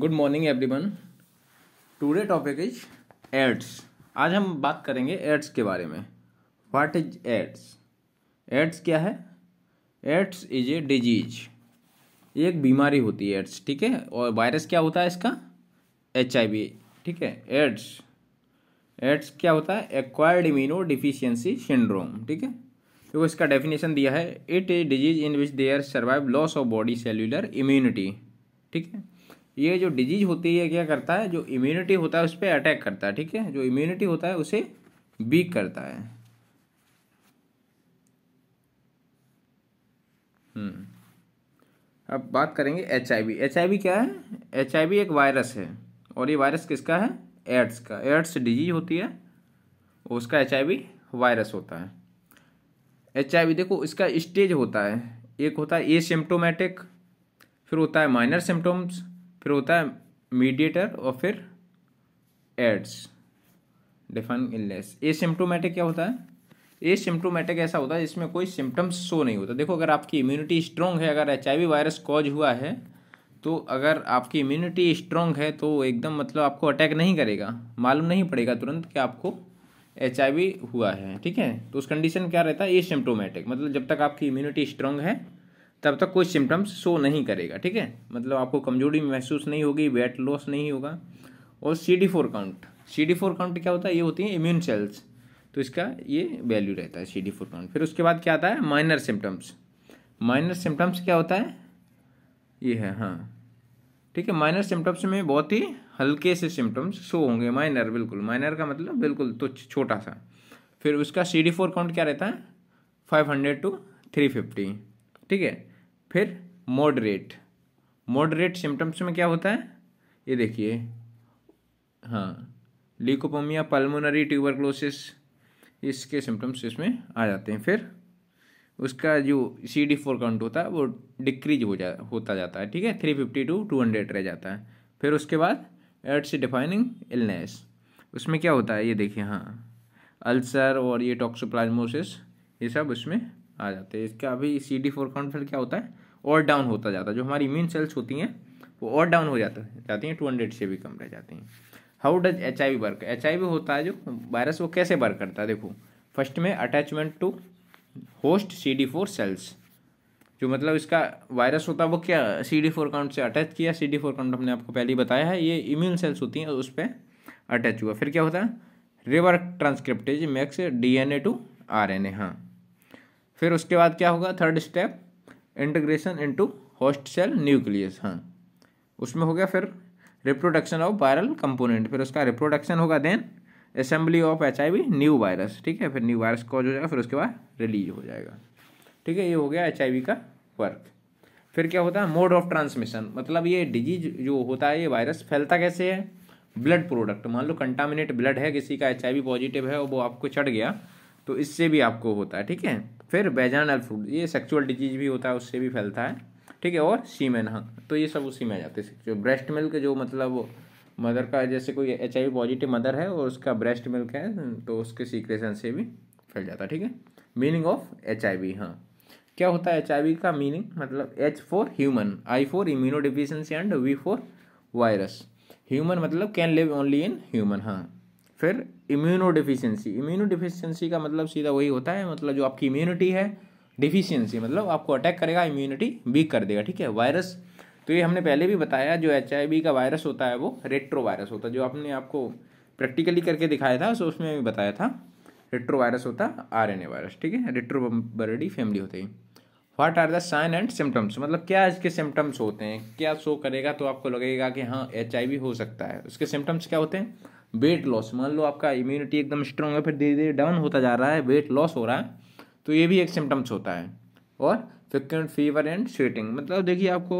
Good morning everyone today topic is AIDS आज हम बात करेंगे एड्स के बारे में व्हाट इज एड्स एड्स क्या है एड्स इज ए डिजीज एक बीमारी होती है एड्स ठीक है और वायरस क्या होता है इसका एच ठीक है एड्स एड्स क्या होता है एक्वायर्ड इम्यूनो डिफिशियंसी सिंड्रोम ठीक है देखो इसका डेफिनेशन दिया है it is disease in which there survive loss of body cellular immunity ठीक है ये जो डिजीज होती है क्या करता है जो इम्यूनिटी होता है उस पर अटैक करता है ठीक है जो इम्यूनिटी होता है उसे वीक करता है हम्म। अब बात करेंगे H I V H I V क्या है एच आई वी एक वायरस है और ये वायरस किसका है एड्स का एड्स डिजीज होती है उसका एच आई वी वायरस होता है एच आई वी देखो इसका स्टेज होता है एक होता है ए सिम्टोमेटिक फिर होता है माइनर सिम्टोम्स फिर होता है मीडिएटर और फिर AIDS define illness asymptomatic क्या होता है ए सिम्टोमेटिक ऐसा होता है जिसमें कोई सिम्टम्स शो नहीं होता देखो अगर आपकी इम्यूनिटी स्ट्रॉन्ग है अगर एच वायरस कॉज हुआ है तो अगर आपकी इम्यूनिटी स्ट्रॉन्ग है तो एकदम मतलब आपको अटैक नहीं करेगा मालूम नहीं पड़ेगा तुरंत कि आपको एच हुआ है ठीक है तो उस कंडीशन क्या रहता है ए सिम्टोमेटिक मतलब जब तक आपकी इम्यूनिटी स्ट्रॉन्ग है तब तक कोई सिम्टम्स शो नहीं करेगा ठीक है मतलब आपको कमजोरी महसूस नहीं होगी वेट लॉस नहीं होगा और C D four count C D four count क्या होता है ये होती है इम्यून सेल्स तो इसका ये वैल्यू रहता है सी डी फोर काउंट फिर उसके बाद क्या आता है माइनर सिम्टम्स माइनर सिम्टम्स क्या होता है ये है हाँ ठीक है माइनर सिम्टम्स में बहुत ही हल्के से सिम्टम्स शो होंगे माइनर बिल्कुल माइनर का मतलब बिल्कुल तो छोटा सा फिर उसका सी डी फोर काउंट क्या रहता है five hundred to three fifty ठीक है फिर मॉडरेट मॉडरेट सिम्टम्स में क्या होता है ये देखिए हाँ लिकोपोमिया पल्मोनरी ट्यूबरक्लोसिस इसके सिम्टम्स इसमें आ जाते हैं फिर उसका जो सी डी फोर काउंट होता है वो डिक्रीज हो जा होता जाता है ठीक है three fifty to two hundred रह जाता है फिर उसके बाद एड्स डिफाइनिंग इलनेस उसमें क्या होता है ये देखिए हाँ अल्सर और ये टॉक्सोप्लाज्मोसिस ये सब उसमें आ जाते हैं इसका अभी सी डी फोर काउंट क्या होता है और डाउन होता जाता है जो हमारी इम्यून सेल्स होती हैं वो और डाउन हो जाता जाती हैं टू हंड्रेड से भी कम रह जाती हैं how does H I V work H I V होता है जो वायरस वो कैसे वर्क करता है देखो फर्स्ट में attachment to host C D four cells जो मतलब इसका वायरस होता है वो क्या सी डी फोर काउंट से अटैच किया सी डी फोर काउंट हमने आपको पहले ही बताया है ये इम्यून सेल्स होती हैं उस पर अटैच हुआ फिर क्या होता है reverse transcriptase makes D N A to R N A हाँ फिर उसके बाद क्या होगा third step integration into host cell nucleus हाँ उसमें हो गया फिर रिप्रोडक्शन ऑफ वायरल कंपोनेंट फिर उसका रिप्रोडक्शन होगा then assembly of H I V new virus ठीक है फिर न्यू वायरस कॉज हो जाएगा फिर उसके बाद रिलीज हो जाएगा ठीक है ये हो गया एच आई वी का वर्क फिर क्या होता है मोड ऑफ ट्रांसमिशन मतलब ये डिजीज जो होता है ये वायरस फैलता कैसे है ब्लड प्रोडक्ट मान लो कंटामिनेट ब्लड है किसी का एच आई वी पॉजिटिव है वो आपको चढ़ गया तो इससे भी आपको होता है ठीक है फिर वेजानल फूड ये सेक्चुअल डिजीज भी होता है उससे भी फैलता है ठीक है और सीमेन हाँ तो ये सब उसी में आ जाते हैं ब्रेस्ट मिल्क जो मतलब मदर का जैसे कोई एच आई पॉजिटिव मदर है और उसका ब्रेस्ट मिल्क है तो उसके सीक्रेशन से भी फैल जाता है ठीक है meaning of H I V हाँ क्या होता है एच आई वी का मीनिंग मतलब H for human I for immuno deficiency and V for virus human मतलब can live only in human हाँ फिर इम्यूनो डिफिशियंसी इम्यूनो डिफिशियंसी का मतलब सीधा वही होता है मतलब जो आपकी इम्यूनिटी है डिफिशियंसी मतलब आपको अटैक करेगा इम्यूनिटी वीक कर देगा ठीक है वायरस तो ये हमने पहले भी बताया जो एच का वायरस होता है वो रेट्रो वायरस होता है जो आपने आपको प्रैक्टिकली करके दिखाया था सो उसमें भी बताया था रेट्रो वायरस होता आर एन ए वायरस ठीक है रेट्रो बर्डी फैमिली होती है what are the sign and symptoms मतलब क्या इसके सिम्टम्स होते हैं क्या शो करेगा तो आपको लगेगा कि हाँ एच हो सकता है उसके सिम्टम्स क्या होते हैं वेट लॉस मान लो आपका इम्यूनिटी एकदम स्ट्रॉन्ग है फिर धीरे धीरे डाउन होता जा रहा है वेट लॉस हो रहा है तो ये भी एक सिम्टम्स होता है और फ्रिक्वेंट फीवर एंड स्वेटिंग मतलब देखिए आपको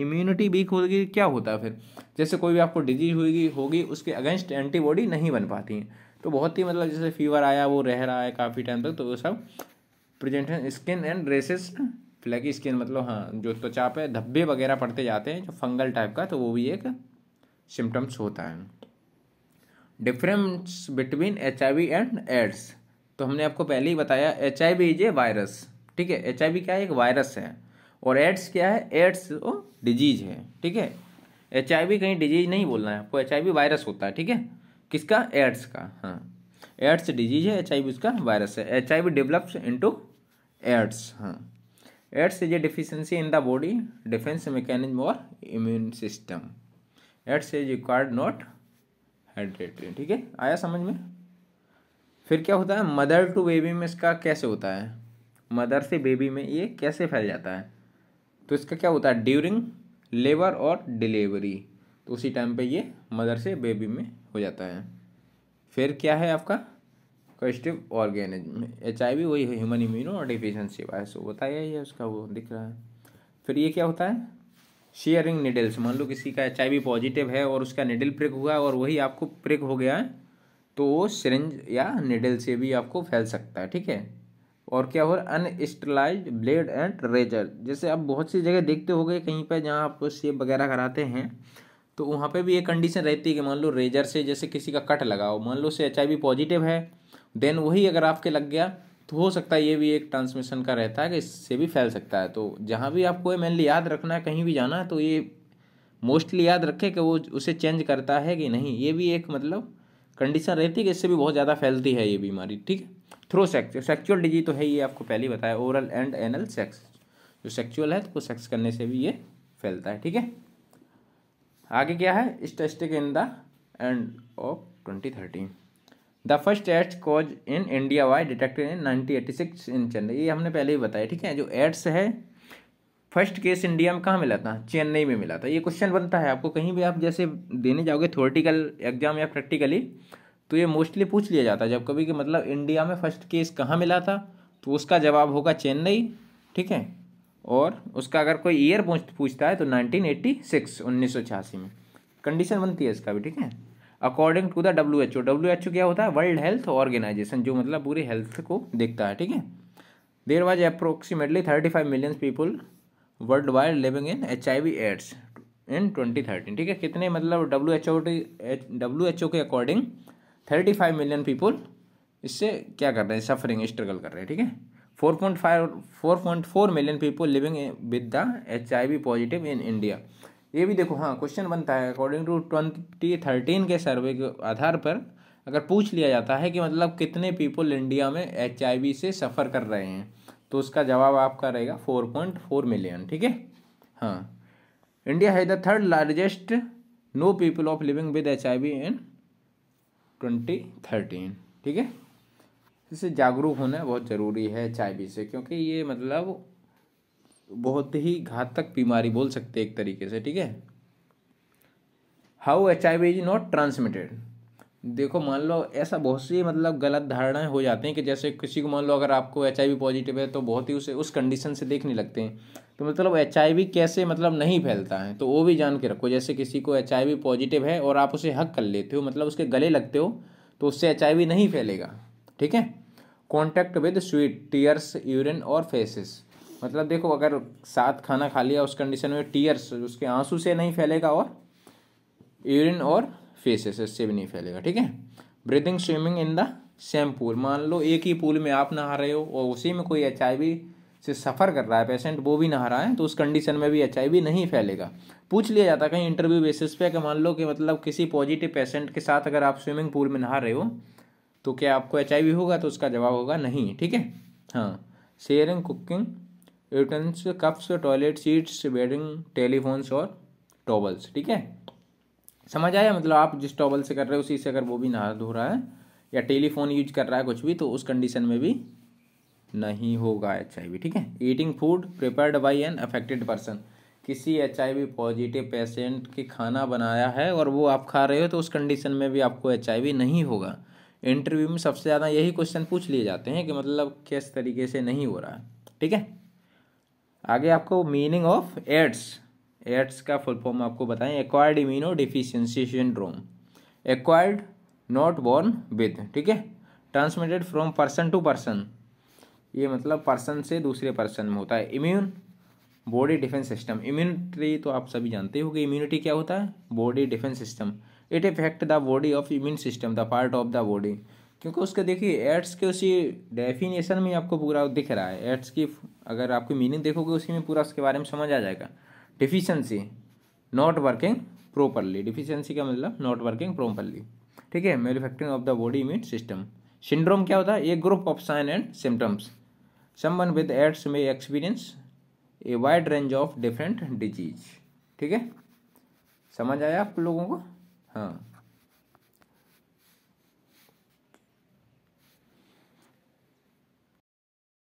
इम्यूनिटी वीक होगी क्या होता है फिर जैसे कोई भी आपको डिजीज होगी होगी उसके अगेंस्ट एंटीबॉडी नहीं बन पाती हैं तो बहुत ही मतलब जैसे फीवर आया वो रह रहा है काफ़ी टाइम तक तो वो सब presentation skin and rashes flaky skin मतलब हाँ जो त्वचा तो पे धब्बे वगैरह पड़ते जाते हैं जो फंगल टाइप का तो वो भी एक सिम्टम्स होता है difference between H and AIDS तो हमने आपको पहले ही बताया H I is a virus ठीक है एच क्या है एक वायरस है और एड्स क्या है एड्स वो डिजीज है ठीक है एच कहीं डिजीज नहीं बोलना है आपको एच वायरस होता है ठीक है किसका एड्स का हाँ एड्स डिजीज है एच उसका वायरस है H I V develops into AIDS हाँ AIDS is a deficiency in the body defence mechanism और immune system AIDS is required not hydrate ठीक है आया समझ में फिर क्या होता है मदर टू बेबी में इसका कैसे होता है मदर से बेबी में ये कैसे फैल जाता है तो इसका क्या होता है ड्यूरिंग लेबर और डिलीवरी तो उसी टाइम पे ये मदर से बेबी में हो जाता है फिर क्या है आपका causative organism H I V वही ह्यूमन इम्यूनो और डिफिशेंसी वायरस बताया ये उसका वो दिख रहा है फिर ये क्या होता है शेयरिंग निडल्स मान लो किसी का एच पॉजिटिव है और उसका निडल प्रिक हुआ और वही आपको प्रिक हो गया है तो वो सिरेंज या निडल से भी आपको फैल सकता है ठीक है और क्या हो रहा है अनस्टलाइज ब्लेड एंड रेजर जैसे आप बहुत सी जगह देखते हो गए कहीं पर जहाँ आप सेब वगैरह कराते हैं तो वहाँ पे भी ये कंडीशन रहती है कि मान लो रेजर से जैसे किसी का कट लगाओ मान लो से एच पॉजिटिव है देन वही अगर आपके लग गया तो हो सकता है ये भी एक ट्रांसमिशन का रहता है कि इससे भी फैल सकता है तो जहाँ भी आपको मेनली याद रखना है कहीं भी जाना है तो ये मोस्टली याद रखे कि वो उसे चेंज करता है कि नहीं ये भी एक मतलब कंडीशन रहती है कि इससे भी बहुत ज़्यादा फैलती है ये बीमारी ठीक है थ्रो सेक्स सेक्चुअल डिजीज तो है ये आपको पहले ही बताया ओरल एंड एनल सेक्स जो सेक्चुअल है तो सेक्स करने से भी ये फैलता है ठीक है आगे क्या है statistic in the end of twenty thirteen the first AIDS cause in India why detected in nineteen eighty six in Chennai ये हमने पहले ही बताया ठीक है जो एड्स है फर्स्ट केस इंडिया में कहाँ मिला था चेन्नई में मिला था ये क्वेश्चन बनता है आपको कहीं भी आप जैसे देने जाओगे थोरेटिकल एग्जाम या प्रैक्टिकली तो ये मोस्टली पूछ लिया जाता है जब कभी कि मतलब इंडिया में फर्स्ट केस कहाँ मिला था तो उसका जवाब होगा चेन्नई ठीक है और उसका अगर कोई ईयर पूछता है तो नाइनटीन एट्टी सिक्स उन्नीस सौ छियासी में कंडीशन बनती है इसका भी ठीक है according to the W H O W H O क्या होता है वर्ल्ड हेल्थ ऑर्गेनाइजेशन जो मतलब पूरी हेल्थ को देखता है ठीक है there was approximately thirty five million people worldwide living in H I V AIDS in twenty thirteen ठीक है कितने मतलब W H O W H O के according thirty five million people इससे क्या कर रहे हैं सफरिंग स्ट्रगल कर रहे हैं ठीक है four point five four point four million people living with the H I V positive in India ये भी देखो हाँ क्वेश्चन बनता है अकॉर्डिंग टू ट्वेंटी थर्टीन के सर्वे के आधार पर अगर पूछ लिया जाता है कि मतलब कितने पीपल इंडिया में एच से सफ़र कर रहे हैं तो उसका जवाब आपका रहेगा फोर पॉइंट फोर मिलियन ठीक है हाँ इंडिया है the third largest no people of living with H I V in twenty thirteen ठीक है इससे जागरूक होना बहुत ज़रूरी है एच से क्योंकि ये मतलब बहुत ही घातक बीमारी बोल सकते हैं एक तरीके से ठीक है how H I V is not transmitted देखो मान लो ऐसा बहुत सी मतलब गलत धारणाएं हो जाते हैं कि जैसे किसी को मान लो अगर आपको एच आई वी पॉजिटिव है तो बहुत ही उसे उस कंडीशन से देखने लगते हैं तो मतलब एच आई वी कैसे मतलब नहीं फैलता है तो वो भी जान के रखो जैसे किसी को एच आई वी पॉजिटिव है और आप उसे हक कर लेते हो मतलब उसके गले लगते हो तो उससे एच आई वी नहीं फैलेगा ठीक है contact with sweat tears urine और फेसेस मतलब देखो अगर साथ खाना खा लिया उस कंडीशन में टीयर्स उसके आंसू से नहीं फैलेगा और यूरिन और फेसेस इससे भी नहीं फैलेगा ठीक है breathing swimming in the same pool मान लो एक ही पूल में आप नहा रहे हो और उसी में कोई एच से सफ़र कर रहा है पेशेंट वो भी नहा रहा है तो उस कंडीशन में भी एच नहीं फैलेगा पूछ लिया जाता है कहीं इंटरव्यू बेसिस पे कि मान लो कि मतलब किसी पॉजिटिव पेशेंट के साथ अगर आप स्विमिंग पूल में नहा रहे हो तो क्या आपको एच होगा तो उसका जवाब होगा नहीं ठीक है हाँ sharing cooking utensils cups toilet seats bedding telephones और टॉवल्स ठीक है समझ आया मतलब आप जिस टॉवल से कर रहे हो उसी से अगर वो भी नहा धो रहा है या टेलीफोन यूज कर रहा है कुछ भी तो उस कंडीशन में भी नहीं होगा एच आई वी ठीक है eating food prepared by an affected person किसी H I V positive patient के खाना बनाया है और वो आप खा रहे हो तो उस कंडीशन में भी आपको एच आई वी नहीं होगा इंटरव्यू में सबसे ज़्यादा यही क्वेश्चन पूछ लिए जाते हैं कि मतलब किस तरीके से नहीं हो रहा है ठीक है आगे आपको मीनिंग ऑफ एड्स एड्स का फुल फॉर्म आपको बताएं acquired immuno deficiency syndrome acquired not born with ठीक है transmitted from person to person ये मतलब पर्सन से दूसरे पर्सन में होता है immune body defence system immunity तो आप सभी जानते हो कि इम्यूनिटी क्या होता है body defence system it effect the body of immune system the part of the body क्योंकि उसके देखिए एड्स के उसी डेफिनेशन में आपको पूरा दिख रहा है एड्स की अगर आपकी मीनिंग देखोगे उसी में पूरा उसके बारे में समझ आ जाएगा deficiency not working properly deficiency का मतलब नॉट वर्किंग प्रॉपरली ठीक है manufacturing of the body immune system syndrome क्या होता है a group of sign and symptoms someone with AIDS may experience a wide range of different disease ठीक है समझ आया आप लोगों को हाँ